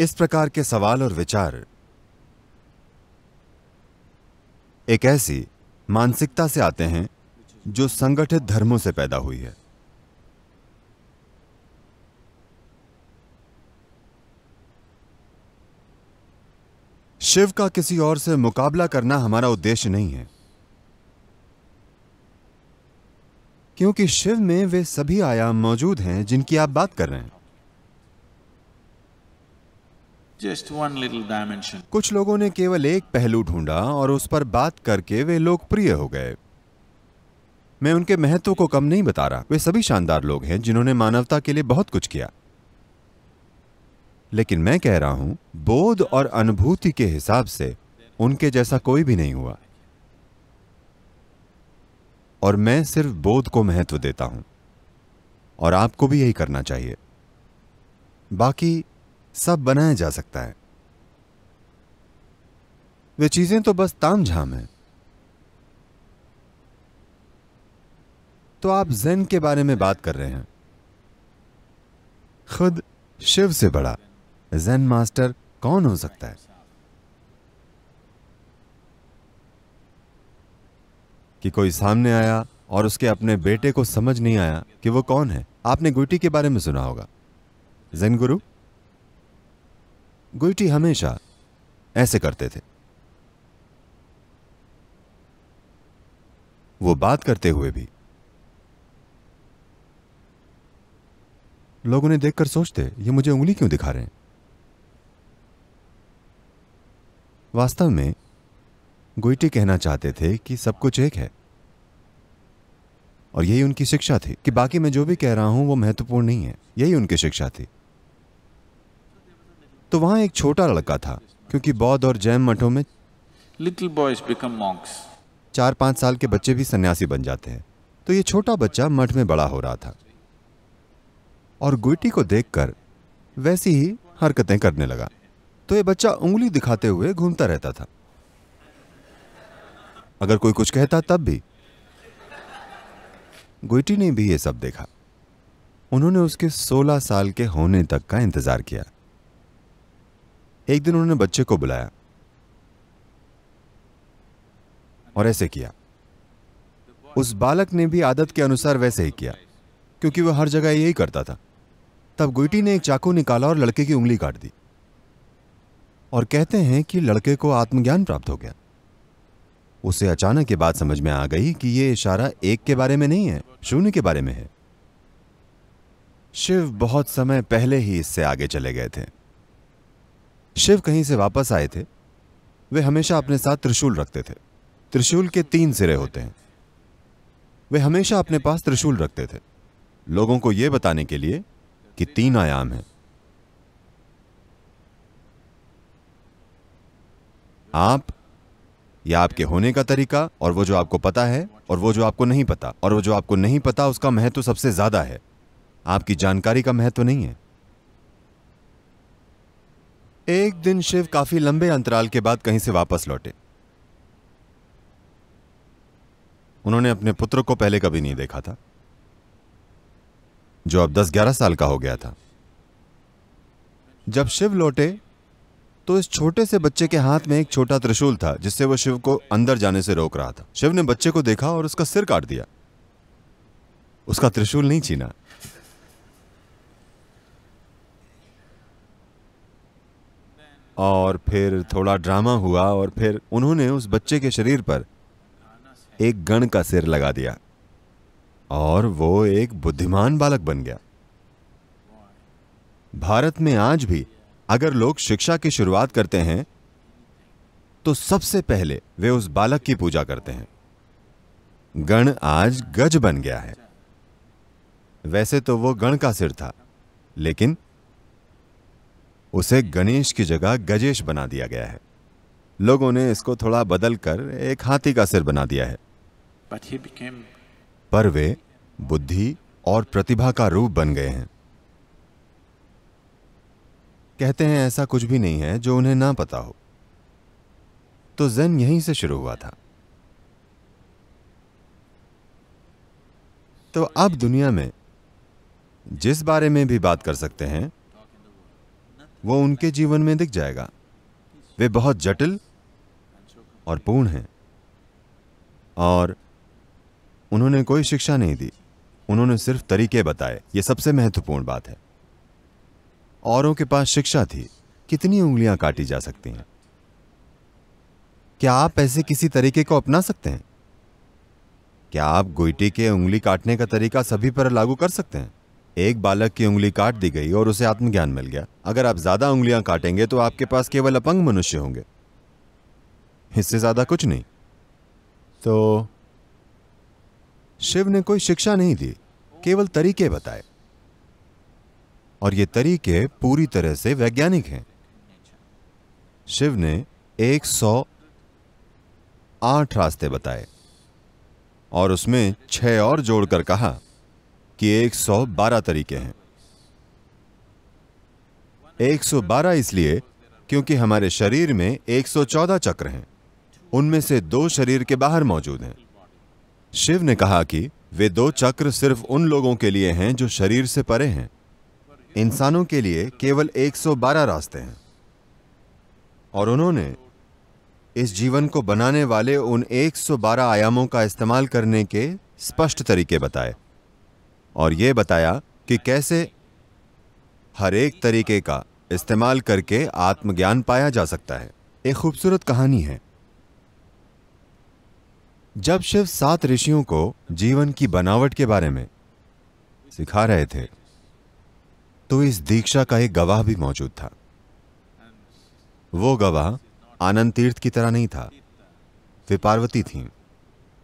इस प्रकार के सवाल और विचार एक ऐसी मानसिकता से आते हैं जो संगठित धर्मों से पैदा हुई है शिव का किसी और से मुकाबला करना हमारा उद्देश्य नहीं है क्योंकि शिव में वे सभी आयाम मौजूद हैं जिनकी आप बात कर रहे हैं Just one little dimension. कुछ लोगों ने केवल एक पहलू ढूंढा और उस पर बात करके वे लोकप्रिय हो गए मैं उनके महत्व को कम नहीं बता रहा वे सभी शानदार लोग हैं जिन्होंने मानवता के लिए बहुत कुछ किया लेकिन मैं कह रहा हूं बोध और अनुभूति के हिसाब से उनके जैसा कोई भी नहीं हुआ और मैं सिर्फ बोध को महत्व देता हूं और आपको भी यही करना चाहिए बाकी सब बनाया जा सकता है वे चीजें तो बस ताम झाम है तो आप जैन के बारे में बात कर रहे हैं खुद शिव से बड़ा जैन मास्टर कौन हो सकता है कि कोई सामने आया और उसके अपने बेटे को समझ नहीं आया कि वो कौन है आपने गुटी के बारे में सुना होगा जैन गुरु गुईटी हमेशा ऐसे करते थे वो बात करते हुए भी लोग उन्हें देखकर सोचते ये मुझे उंगली क्यों दिखा रहे हैं वास्तव में गोइटी कहना चाहते थे कि सब कुछ एक है और यही उनकी शिक्षा थी कि बाकी मैं जो भी कह रहा हूं वो महत्वपूर्ण नहीं है यही उनकी शिक्षा थी तो वहाँ एक छोटा लड़का था क्योंकि बौद्ध और जैन मठों में लिटिल बॉयज बिकम मॉन्क्स चार पाँच साल के बच्चे भी सन्यासी बन जाते हैं तो ये छोटा बच्चा मठ में बड़ा हो रहा था और गुइटी को देखकर वैसी ही हरकतें करने लगा तो ये बच्चा उंगली दिखाते हुए घूमता रहता था अगर कोई कुछ कहता तब भी गुइटी ने भी ये सब देखा उन्होंने उसके 16 साल के होने तक का इंतजार किया एक दिन उन्होंने बच्चे को बुलाया और ऐसे किया उस बालक ने भी आदत के अनुसार वैसे ही किया क्योंकि वह हर जगह यही करता था तब गोइटी ने एक चाकू निकाला और लड़के की उंगली काट दी और कहते हैं कि लड़के को आत्मज्ञान प्राप्त हो गया उसे अचानक ये बात समझ में आ गई कि यह इशारा एक के बारे में नहीं है शून्य के बारे में है शिव बहुत समय पहले ही इससे आगे चले गए थे शिव कहीं से वापस आए थे वे हमेशा अपने साथ त्रिशूल रखते थे त्रिशूल के तीन सिरे होते हैं वे हमेशा अपने पास त्रिशूल रखते थे लोगों को यह बताने के लिए कि तीन आयाम हैं आप या आपके होने का तरीका और वो जो आपको पता है और वो जो आपको नहीं पता और वो जो आपको नहीं पता उसका महत्व सबसे ज्यादा है आपकी जानकारी का महत्व नहीं है एक दिन शिव काफी लंबे अंतराल के बाद कहीं से वापस लौटे उन्होंने अपने पुत्र को पहले कभी नहीं देखा था जो अब 10-11 साल का हो गया था जब शिव लौटे तो इस छोटे से बच्चे के हाथ में एक छोटा त्रिशूल था जिससे वह शिव को अंदर जाने से रोक रहा था शिव ने बच्चे को देखा और उसका सिर काट दिया उसका त्रिशूल नहीं छीना और फिर थोड़ा ड्रामा हुआ और फिर उन्होंने उस बच्चे के शरीर पर एक गण का सिर लगा दिया और वो एक बुद्धिमान बालक बन गया भारत में आज भी अगर लोग शिक्षा की शुरुआत करते हैं तो सबसे पहले वे उस बालक की पूजा करते हैं गण आज गज बन गया है वैसे तो वो गण का सिर था लेकिन उसे गणेश की जगह गजेश बना दिया गया है लोगों ने इसको थोड़ा बदल कर एक हाथी का सिर बना दिया है पर वे बुद्धि और प्रतिभा का रूप बन गए हैं कहते हैं ऐसा कुछ भी नहीं है जो उन्हें ना पता हो तो जैन यहीं से शुरू हुआ था तो अब दुनिया में जिस बारे में भी बात कर सकते हैं वो उनके जीवन में दिख जाएगा वे बहुत जटिल और पूर्ण हैं और उन्होंने कोई शिक्षा नहीं दी उन्होंने सिर्फ तरीके बताए ये सबसे महत्वपूर्ण बात है औरों के पास शिक्षा थी कितनी उंगलियां काटी जा सकती हैं क्या आप ऐसे किसी तरीके को अपना सकते हैं क्या आप गोईटी के उंगली काटने का तरीका सभी पर लागू कर सकते हैं एक बालक की उंगली काट दी गई और उसे आत्मज्ञान मिल गया अगर आप ज्यादा उंगलियां काटेंगे तो आपके पास केवल अपंग मनुष्य होंगे इससे ज्यादा कुछ नहीं तो शिव ने कोई शिक्षा नहीं दी केवल तरीके बताए और ये तरीके पूरी तरह से वैज्ञानिक हैं शिव ने 108 रास्ते बताए और उसमें छह और जोड़कर कहा कि 112 तरीके हैं 112 इसलिए क्योंकि हमारे शरीर में 114 चक्र हैं उनमें से दो शरीर के बाहर मौजूद हैं शिव ने कहा कि वे दो चक्र सिर्फ उन लोगों के लिए हैं जो शरीर से परे हैं इंसानों के लिए केवल 112 रास्ते हैं और उन्होंने इस जीवन को बनाने वाले उन 112 आयामों का इस्तेमाल करने के स्पष्ट तरीके बताए और ये बताया कि कैसे हर एक तरीके का इस्तेमाल करके आत्मज्ञान पाया जा सकता है एक खूबसूरत कहानी है जब शिव सात ऋषियों को जीवन की बनावट के बारे में सिखा रहे थे तो इस दीक्षा का एक गवाह भी मौजूद था वो गवाह आनंद तीर्थ की तरह नहीं था वे पार्वती थीं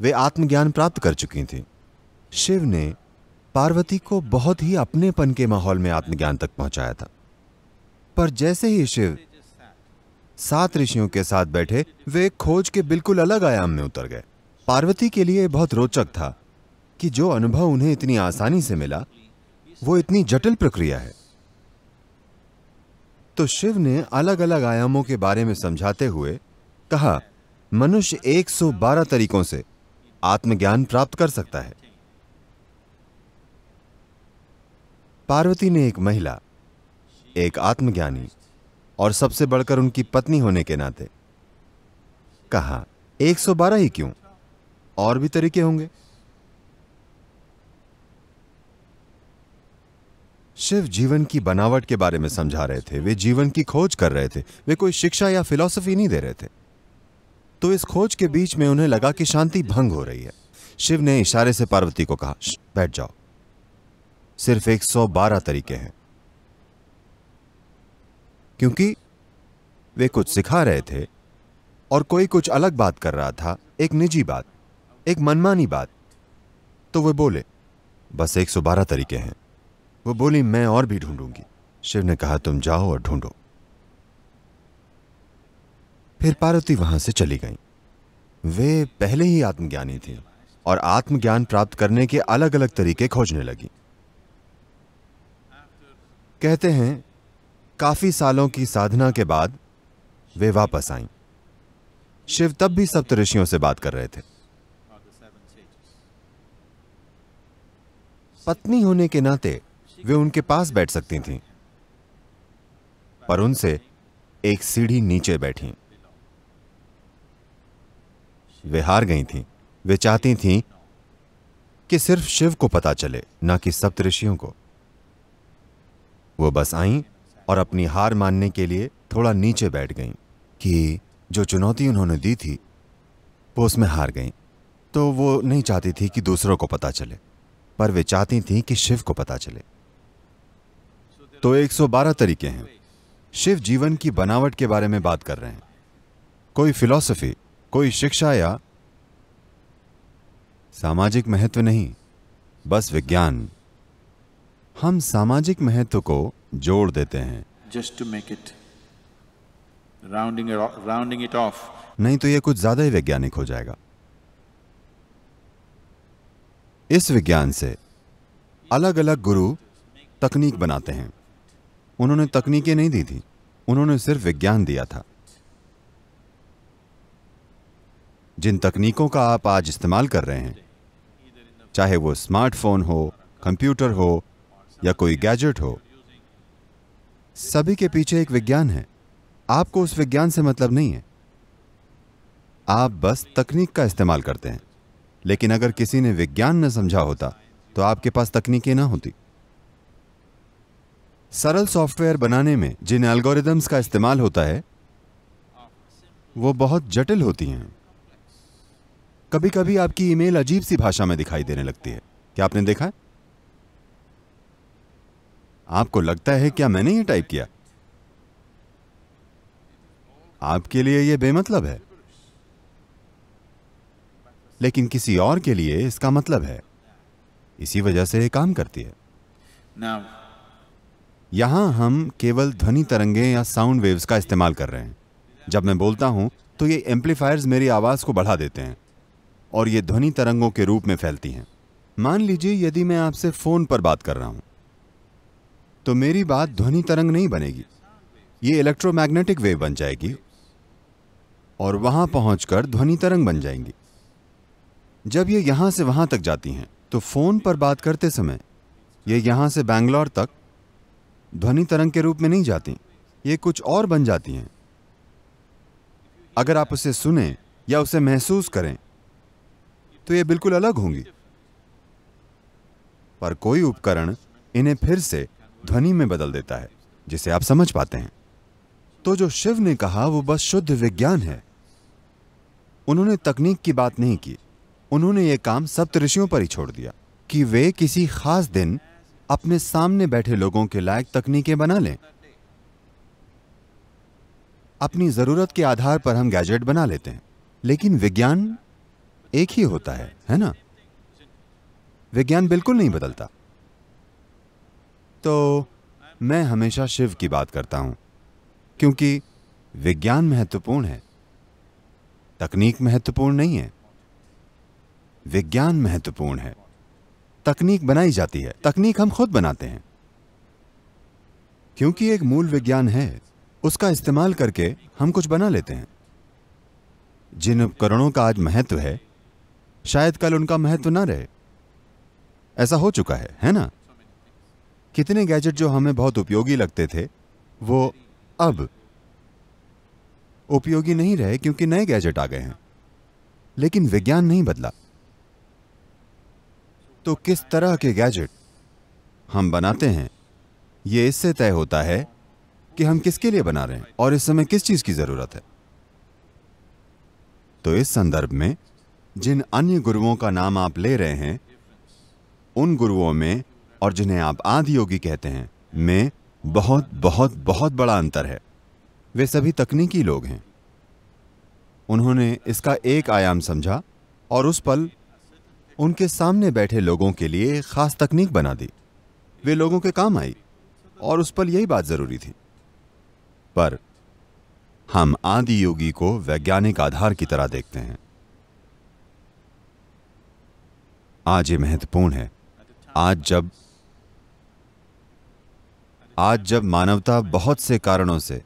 वे आत्मज्ञान प्राप्त कर चुकी थीं शिव ने पार्वती को बहुत ही अपनेपन के माहौल में आत्मज्ञान तक पहुंचाया था पर जैसे ही शिव सात ऋषियों के साथ बैठे वे खोज के बिल्कुल अलग आयाम में उतर गए पार्वती के लिए बहुत रोचक था कि जो अनुभव उन्हें इतनी आसानी से मिला वो इतनी जटिल प्रक्रिया है तो शिव ने अलग अलग आयामों के बारे में समझाते हुए कहा मनुष्य 112 तरीकों से आत्मज्ञान प्राप्त कर सकता है पार्वती ने एक महिला एक आत्मज्ञानी और सबसे बढ़कर उनकी पत्नी होने के नाते कहा 112 ही क्यों और भी तरीके होंगे शिव जीवन की बनावट के बारे में समझा रहे थे वे जीवन की खोज कर रहे थे वे कोई शिक्षा या फिलॉसफी नहीं दे रहे थे तो इस खोज के बीच में उन्हें लगा कि शांति भंग हो रही है शिव ने इशारे से पार्वती को कहा बैठ जाओ सिर्फ 112 तरीके हैं क्योंकि वे कुछ सिखा रहे थे और कोई कुछ अलग बात कर रहा था एक निजी बात एक मनमानी बात तो वे बोले बस 112 तरीके हैं वो बोली मैं और भी ढूंढूंगी शिव ने कहा तुम जाओ और ढूंढो फिर पार्वती वहां से चली गई वे पहले ही आत्मज्ञानी थी और आत्मज्ञान प्राप्त करने के अलग अलग तरीके खोजने लगी कहते हैं काफ़ी सालों की साधना के बाद वे वापस आई शिव तब भी सप्तऋषियों से बात कर रहे थे पत्नी होने के नाते वे उनके पास बैठ सकती थीं, पर उनसे एक सीढ़ी नीचे बैठी वे हार गई थीं। वे चाहती थीं कि सिर्फ शिव को पता चले ना कि सप्तऋषियों को वो बस आईं और अपनी हार मानने के लिए थोड़ा नीचे बैठ गईं कि जो चुनौती उन्होंने दी थी वो उसमें हार गईं तो वो नहीं चाहती थी कि दूसरों को पता चले पर वे चाहती थीं कि शिव को पता चले तो 112 तरीके हैं शिव जीवन की बनावट के बारे में बात कर रहे हैं कोई फिलॉसफी कोई शिक्षा या सामाजिक महत्व नहीं बस विज्ञान हम सामाजिक महत्व को जोड़ देते हैं just to make it rounding rounding it off नहीं तो यह कुछ ज्यादा ही वैज्ञानिक हो जाएगा इस विज्ञान से अलग अलग गुरु तकनीक बनाते हैं उन्होंने तकनीकें नहीं दी थी उन्होंने सिर्फ विज्ञान दिया था जिन तकनीकों का आप आज इस्तेमाल कर रहे हैं चाहे वो स्मार्टफोन हो कंप्यूटर हो या कोई गैजेट हो सभी के पीछे एक विज्ञान है आपको उस विज्ञान से मतलब नहीं है आप बस तकनीक का इस्तेमाल करते हैं लेकिन अगर किसी ने विज्ञान न समझा होता तो आपके पास तकनीकें ना होती सरल सॉफ्टवेयर बनाने में जिन एल्गोरिदम्स का इस्तेमाल होता है वो बहुत जटिल होती हैं कभी कभी आपकी ईमेल अजीब सी भाषा में दिखाई देने लगती है क्या आपने देखा है आपको लगता है क्या मैंने ये टाइप किया आपके लिए यह बेमतलब है लेकिन किसी और के लिए इसका मतलब है इसी वजह से यह काम करती है Now, यहां हम केवल ध्वनि तरंगे या साउंड वेव्स का इस्तेमाल कर रहे हैं जब मैं बोलता हूं तो ये एम्पलीफायर्स मेरी आवाज को बढ़ा देते हैं और ये ध्वनि तरंगों के रूप में फैलती हैं मान लीजिए यदि मैं आपसे फोन पर बात कर रहा हूं तो मेरी बात ध्वनि तरंग नहीं बनेगी ये इलेक्ट्रोमैग्नेटिक वेव बन जाएगी और वहां पहुंचकर ध्वनि तरंग बन जाएंगी जब ये यहां से वहां तक जाती हैं तो फोन पर बात करते समय ये यहां से बैंगलोर तक ध्वनि तरंग के रूप में नहीं जाती ये कुछ और बन जाती हैं अगर आप उसे सुने या उसे महसूस करें तो ये बिल्कुल अलग होंगी पर कोई उपकरण इन्हें फिर से ध्वनि में बदल देता है जिसे आप समझ पाते हैं तो जो शिव ने कहा वो बस शुद्ध विज्ञान है उन्होंने तकनीक की बात नहीं की उन्होंने ये काम सप्त ऋषियों पर ही छोड़ दिया कि वे किसी खास दिन अपने सामने बैठे लोगों के लायक तकनीकें बना लें अपनी ज़रूरत के आधार पर हम गैजेट बना लेते हैं लेकिन विज्ञान एक ही होता है है ना विज्ञान बिल्कुल नहीं बदलता तो मैं हमेशा शिव की बात करता हूं क्योंकि विज्ञान महत्वपूर्ण है तकनीक महत्वपूर्ण नहीं है विज्ञान महत्वपूर्ण है तकनीक बनाई जाती है तकनीक हम खुद बनाते हैं क्योंकि एक मूल विज्ञान है उसका इस्तेमाल करके हम कुछ बना लेते हैं जिन उपकरणों का आज महत्व है शायद कल उनका महत्व ना रहे ऐसा हो चुका है है ना कितने गैजेट जो हमें बहुत उपयोगी लगते थे वो अब उपयोगी नहीं रहे क्योंकि नए गैजेट आ गए हैं लेकिन विज्ञान नहीं बदला तो किस तरह के गैजेट हम बनाते हैं ये इससे तय होता है कि हम किसके लिए बना रहे हैं और इस समय किस चीज की जरूरत है तो इस संदर्भ में जिन अन्य गुरुओं का नाम आप ले रहे हैं उन गुरुओं में और जिन्हें आप आदि योगी कहते हैं में बहुत बहुत बहुत बड़ा अंतर है वे सभी तकनीकी लोग हैं उन्होंने इसका एक आयाम समझा और उस पल उनके सामने बैठे लोगों के लिए खास तकनीक बना दी वे लोगों के काम आई और उस पल यही बात जरूरी थी पर हम आदि योगी को वैज्ञानिक आधार की तरह देखते हैं आज ये महत्वपूर्ण है आज जब आज जब मानवता बहुत से कारणों से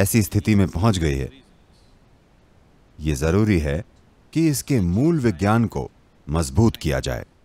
ऐसी स्थिति में पहुंच गई है ये जरूरी है कि इसके मूल विज्ञान को मजबूत किया जाए